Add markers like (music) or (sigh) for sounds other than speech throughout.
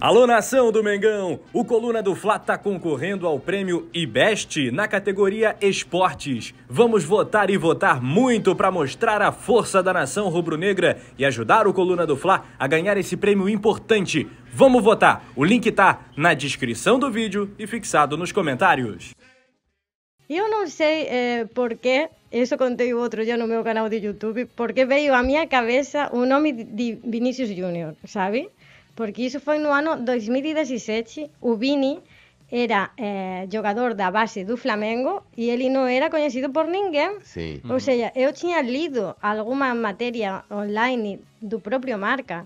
Alô, nação do Mengão! O Coluna do Fla está concorrendo ao prêmio IBEST na categoria Esportes. Vamos votar e votar muito para mostrar a força da nação rubro-negra e ajudar o Coluna do Fla a ganhar esse prêmio importante. Vamos votar! O link tá na descrição do vídeo e fixado nos comentários. Eu não sei eh, por que, isso contei outro dia no meu canal de YouTube, porque veio à minha cabeça o nome de Vinícius Júnior, sabe? porque iso foi no ano 2017, o Vini era eh, jogador da base do Flamengo e ele non era coñecido por ninguén. Sí. Ou uhum. seja, eu tiña lido alguma materia online do propio Marca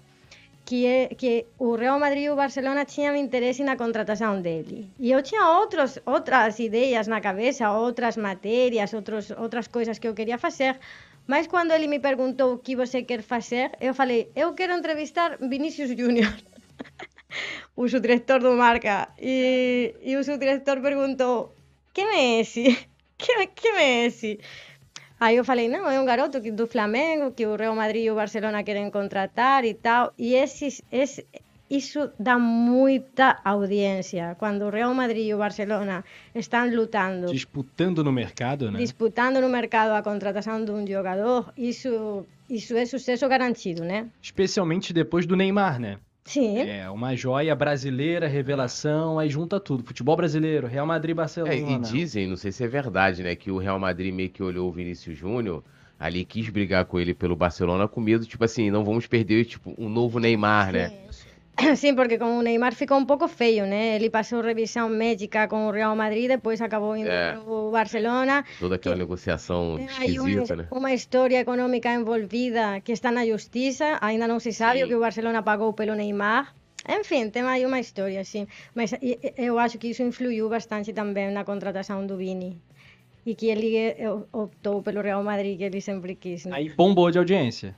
que, é, que o Real Madrid e o Barcelona tiñan interese na contratación dele. E eu tiña outros, outras ideas na cabeza, outras materias, outros, outras coisas que eu quería facer, Mas cando ele me perguntou o que você quer facer, eu falei, eu quero entrevistar Vinícius Júnior. (laughs) o seu director do Marca. E, e o seu director perguntou, quem é esse? (laughs) Quem, quem é esse? Aí eu falei, não, é um garoto do Flamengo que o Real Madrid e o Barcelona querem contratar e tal. E esse, esse, isso dá muita audiência. Quando o Real Madrid e o Barcelona estão lutando. Disputando no mercado, né? Disputando no mercado a contratação de um jogador, isso, isso é sucesso garantido, né? Especialmente depois do Neymar, né? Sim. É, uma joia brasileira, revelação, aí junta tudo. Futebol brasileiro, Real Madrid, Barcelona. É, e dizem, não sei se é verdade, né, que o Real Madrid meio que olhou o Vinícius Júnior ali, quis brigar com ele pelo Barcelona com medo, tipo assim, não vamos perder tipo, um novo Neymar, Sim. né? (clears throat) Sí, porque o Neymar ficou un pouco feio, né? Ele passou revisão médica com o Real Madrid, depois acabou indo é. para o Barcelona. Toda aquela que... negociação é, esquisita, uma, né? Uma história econômica envolvida que está na justiça, ainda não se sabe o que o Barcelona pagou pelo Neymar. Enfim, tem aí uma história, sim. Mas eu acho que isso influiu bastante também na contratação do Vini. E que ele eh, optou pelo Real Madrid, que ele sempre quis. Né? Aí bombou de audiência.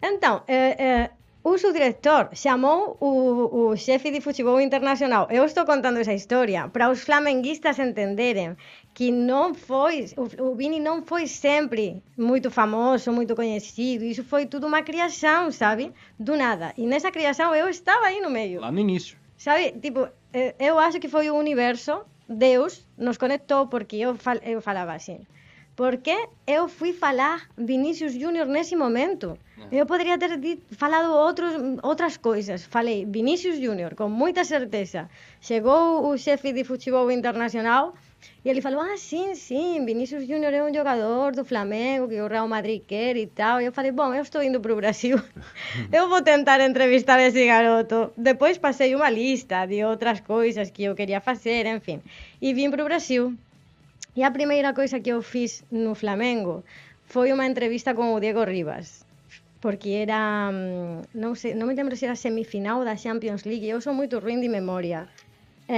Então, é, é seu director chamou o, o xefe de futebol internacional. Eu estou contando esa historia para os flamenguistas entenderen que non foi, o, o Vini non foi sempre moito famoso, moito coñecido, iso foi tudo unha criação, sabe? Do nada. E nesa criação eu estaba aí no meio. Lá no inicio. Sabe, tipo, eh, eu acho que foi o universo, Deus, nos conectou porque eu, fal, eu falaba así. porque eu fui falar Vinícius Júnior nesse momento. Não. Ah. Eu poderia ter dito, falado outros, outras coisas. Falei Vinícius Júnior, com muita certeza. Chegou o chefe de futebol internacional e ele falou: Ah, sim, sim, Vinícius Júnior é um jogador do Flamengo que o Real Madrid quer e tal. E eu falei: Bom, eu estou indo para o Brasil, (laughs) eu vou tentar entrevistar esse garoto. Depois passei uma lista de outras coisas que eu queria fazer, enfim, e vim para o Brasil. E a primeira coisa que eu fiz no Flamengo foi unha entrevista con o Diego Rivas porque era, mm, non sei, non me lembro se era semifinal da Champions League, eu sou moito ruim de memoria.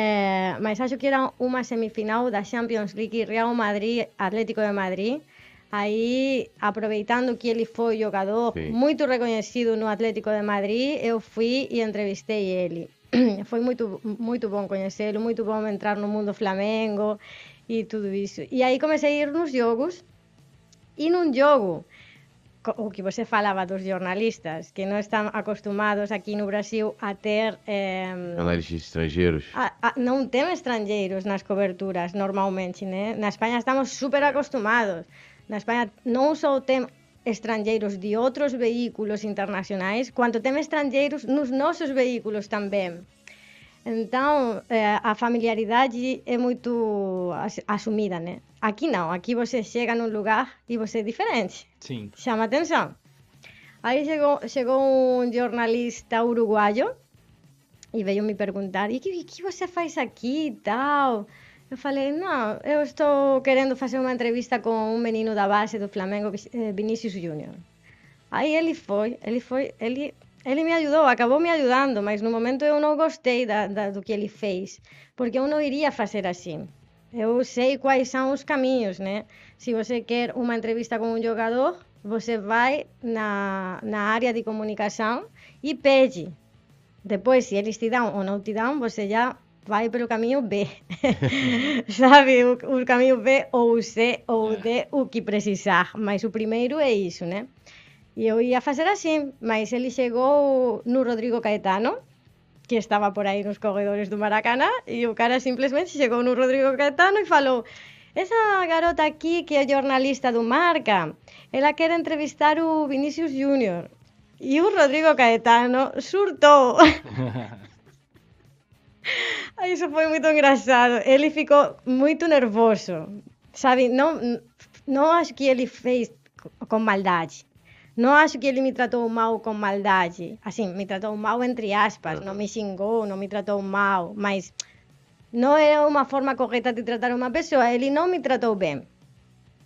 Eh, mas acho que era unha semifinal da Champions League Real Madrid, Atlético de Madrid, aí aproveitando que ele foi jogador sí. moito recoñecido no Atlético de Madrid, eu fui e entrevistei ele. (clears throat) foi moito moito bon coñecelo, moito bom entrar no mundo Flamengo e tudo isso. E aí comecei a ir nos jogos, e num jogo o que você falava dos jornalistas, que não estão acostumados aqui no Brasil a ter... Eh, jornalistas estrangeiros. A, a, não tem estrangeiros nas coberturas, normalmente, né? Na Espanha estamos super acostumados. Na Espanha não só tem estrangeiros de outros veículos internacionais, quanto tem estrangeiros nos nossos veículos também. Então, é, a familiaridade é muito assumida, né? Aqui não, aqui você chega num lugar e você é diferente. Sim. Chama atenção. Aí chegou, chegou um jornalista uruguaio e veio me perguntar: e o que, que você faz aqui e tal? Eu falei, não, eu estou querendo fazer uma entrevista com um menino da base do Flamengo, Vinícius eh, Júnior. Aí ele foi, ele foi, ele ele me ajudou, acabou me ajudando, mas no momento eu não gostei da, da, do que ele fez, porque eu não iria fazer assim. Eu sei quais são os caminhos, né? Se você quer uma entrevista com um jogador, você vai na, na área de comunicação e pede. Depois, se eles te dão ou não te dão, você já vai pelo caminho B. (laughs) Sabe, o, o, caminho B ou o C ou o D, o que precisar. Mas o primeiro é isso, né? E eu ia facer así, mas ele chegou no Rodrigo Caetano, que estaba por aí nos corredores do Maracana, e o cara simplemente chegou no Rodrigo Caetano e falou Esa garota aquí que é jornalista do Marca, ela quer entrevistar o Vinicius Júnior. E o Rodrigo Caetano surtou. (laughs) Iso foi moito engraçado. Ele ficou moito nervoso. Sabe, non, non acho que ele fez con maldade. Não acho que ele me tratou mal com maldade. Assim, me tratou mal entre aspas. Não me xingou, não me tratou mal. Mas não é uma forma correta de tratar uma pessoa. Ele não me tratou bem.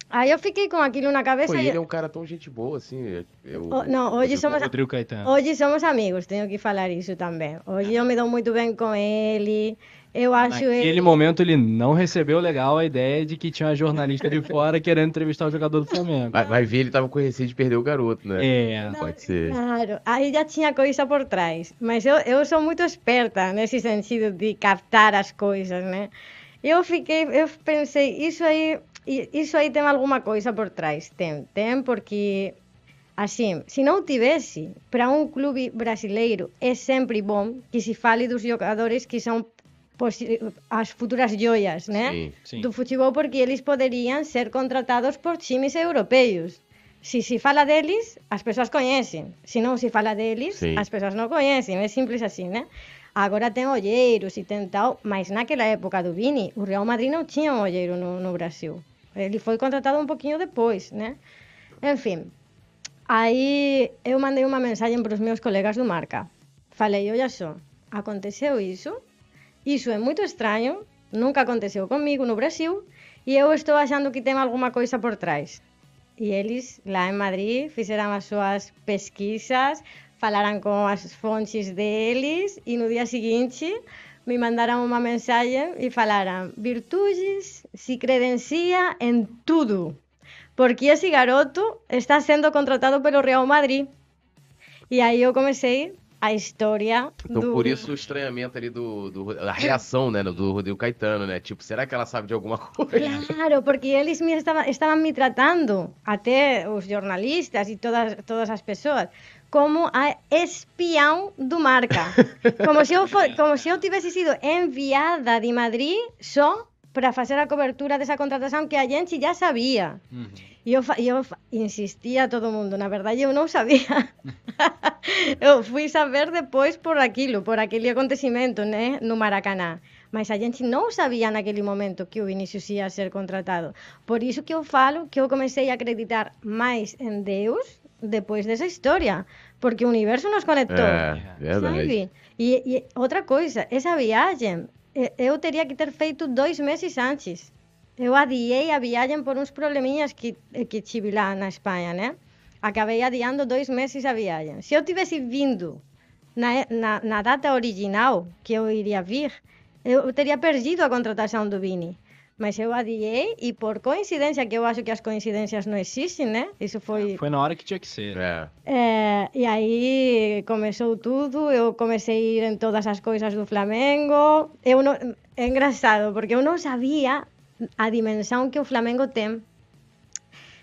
Aí eu fiquei com aquilo na cabeça. Pô, ele é um cara tão gente boa, assim. Eu, o, não, hoje somos, hoje somos amigos, tenho que falar isso também. Hoje ah. eu me dou muito bem com ele. Eu acho Naquele ele... momento ele não recebeu legal a ideia de que tinha uma jornalista de fora querendo entrevistar o jogador do Flamengo. Vai, vai ver, ele tava com receio de perder o garoto, né? É, não, pode ser. Claro, aí já tinha coisa por trás. Mas eu, eu sou muito esperta nesse sentido de captar as coisas, né? Eu fiquei, eu pensei, isso aí, isso aí tem alguma coisa por trás. Tem, tem, porque Assim, se não tivesse, para um clube brasileiro é sempre bom que se fale dos jogadores que são eh, as futuras joias né? Sim, sim. do futebol, porque eles poderiam ser contratados por times europeus. Se se fala deles, as pessoas conhecem. Se não se fala deles, as pessoas não conhecem. É simples assim, né? Agora tem olheiros e tem tal, mas naquela época do Vini, o Real Madrid não tinha um olheiro no, no Brasil. Ele foi contratado um pouquinho depois, né? Enfim, aí eu mandei uma mensagem para os meus colegas do Marca. Falei, olha só, aconteceu isso, Iso é moito extraño, nunca aconteceu comigo no Brasil, e eu estou achando que tem alguma coisa por trás. E eles, lá em Madrid, fizeram as suas pesquisas, falaram com as fontes deles, e no dia seguinte me mandaram uma mensagem e falaram Virtudes se credencia em tudo, porque esse garoto está sendo contratado pelo Real Madrid. E aí eu comecei a história. Então, do... por isso o estranhamento ali do, do a reação, né, do Rodrigo Caetano, né? Tipo, será que ela sabe de alguma coisa? Claro, porque eles me estavam, estavam me tratando, até os jornalistas e todas, todas as pessoas, como a espião do Marca. (laughs) Como se eu, for, como se eu tivesse sido enviada de Madrid só para fazer a cobertura dessa contratação que a gente já sabia. E eu, insistia a todo mundo, na verdade eu não sabia. (laughs) eu fui saber depois por aquilo, por aquele acontecimento né, no Maracanã. Mas a gente não sabia naquele momento que o Vinícius ia ser contratado. Por isso que eu falo que eu comecei a acreditar mais em Deus depois dessa história, porque o universo nos conectou. É, é verdade. E, e outra coisa, essa viagem eu teria que ter feito dois meses antes. Eu adiei a viagem por uns probleminhas que, eh, que tive lá na Espanha, né? Acabei adiando dois meses a viagem. Se eu tivesse vindo na, na, na data original que eu iria vir, eu teria perdido a contratação do Vini. Mas eu adiei e por coincidência, que eu acho que as coincidências não existem, né? ¿eh? Isso foi. Foi na hora que tinha que ser. É. Eh. é e eh, aí começou tudo, eu comecei a ir em todas as coisas do Flamengo. Eu não... É engraçado, porque eu não sabia a dimensão que o Flamengo tem.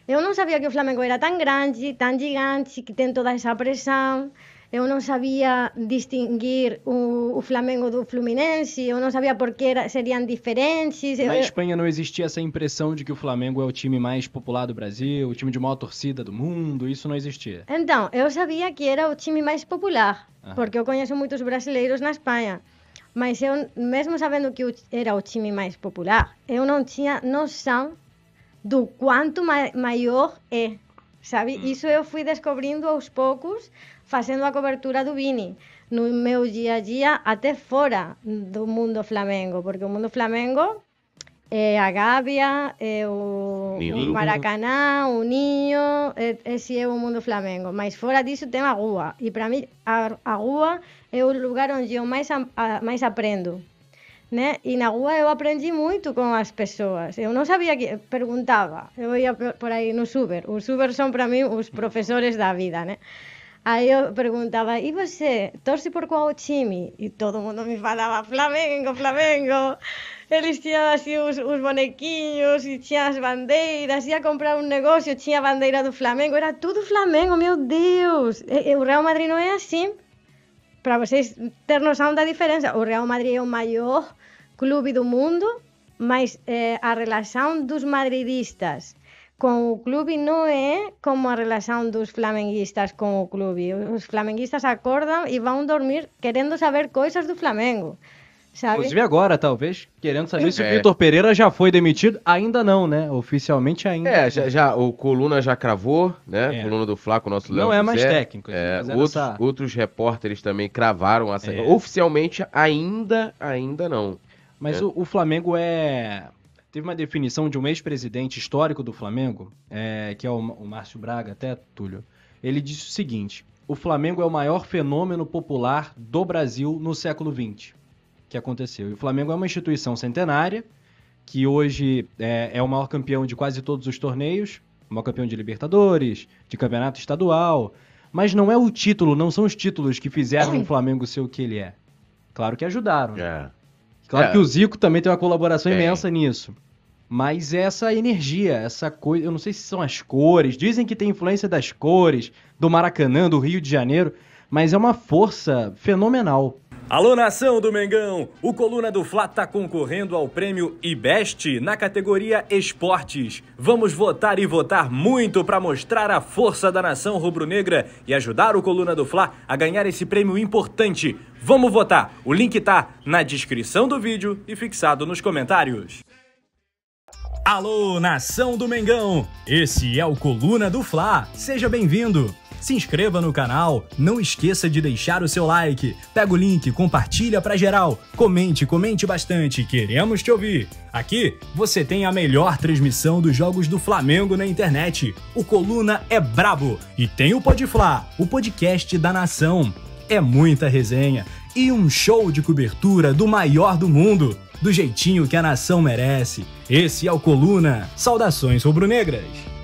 Eu não sabia que o Flamengo era tão grande, tão gigante, que tem toda essa pressão eu non sabía distinguir o, o Flamengo do Fluminense, eu não sabia porque era, seriam diferentes. Na Espanha não existia essa impressão de que o Flamengo é o time mais popular do Brasil, o time de maior torcida do mundo, isso não existia. Então, eu sabia que era o time mais popular, ah. porque eu conheço muitos brasileiros na Espanha. Mas eu, mesmo sabendo que era o time mais popular, eu não tinha noção do quanto maior é sabe? Mm. Iso eu fui descobrindo aos poucos facendo a cobertura do Vini no meu día a día até fora do mundo Flamengo, porque o mundo Flamengo é a Gávea, é o, o Maracaná, o Niño, é, ese é o mundo Flamengo. Mas fora disso tem a rua. E para mí a, a rua é o lugar onde eu máis, a, a, máis aprendo né? E na rúa eu aprendi moito con as persoas. Eu non sabía que preguntaba. Eu ia por aí no Uber. Os Uber son para mí os profesores da vida, né? Aí eu preguntaba, e você torce por qual time? E todo mundo me falaba, Flamengo, Flamengo. Eles tiñan así os, os bonequinhos e tinha as bandeiras, ia comprar un negocio, tiña a bandeira do Flamengo, era tudo Flamengo, meu Deus. E, e o Real Madrid non é así? Para vocês ter noção da diferenza, o Real Madrid é o maior Clube do Mundo, mas eh, a relação dos madridistas com o clube não é como a relação dos flamenguistas com o clube. Os flamenguistas acordam e vão dormir querendo saber coisas do Flamengo. Sabe? Inclusive agora, talvez, querendo saber é. se o Vitor Pereira já foi demitido. Ainda não, né? Oficialmente ainda. É, já, já o Coluna já cravou, né? É. Coluna do Flaco, nosso Léo Não é mais Zé. técnico. É, outros, essa... outros repórteres também cravaram essa... É. Oficialmente ainda, ainda não. Mas é. o, o Flamengo é Teve uma definição de um ex-presidente histórico do Flamengo, é, que é o, o, Márcio Braga, até Túlio. Ele disse o seguinte: o Flamengo é o maior fenômeno popular do Brasil no século XX, que aconteceu. E o Flamengo é uma instituição centenária, que hoje é, é o maior campeão de quase todos os torneios, o maior campeão de Libertadores, de campeonato estadual. Mas não é o título, não são os títulos que fizeram o Flamengo ser o que ele é. Claro que ajudaram. É. Claro é. que o Zico também tem uma colaboração imensa nisso. Mas essa energia, essa coisa, eu não sei se são as cores, dizem que tem influência das cores, do Maracanã, do Rio de Janeiro mas é uma força fenomenal. Alô, nação do Mengão! O Coluna do Fla está concorrendo ao prêmio IBEST na categoria Esportes. Vamos votar e votar muito para mostrar a força da nação rubro-negra e ajudar o Coluna do Fla a ganhar esse prêmio importante. Vamos votar! O link está na descrição do vídeo e fixado nos comentários. Alô, nação do Mengão! Esse é o Coluna do Fla. Seja bem-vindo! Se inscreva no canal, não esqueça de deixar o seu like, pega o link, compartilha para geral, comente, comente bastante, queremos te ouvir. Aqui você tem a melhor transmissão dos jogos do Flamengo na internet. O Coluna é brabo e tem o Podfla, o podcast da nação. É muita resenha e um show de cobertura do maior do mundo, do jeitinho que a nação merece. Esse é o Coluna. Saudações rubro-negras.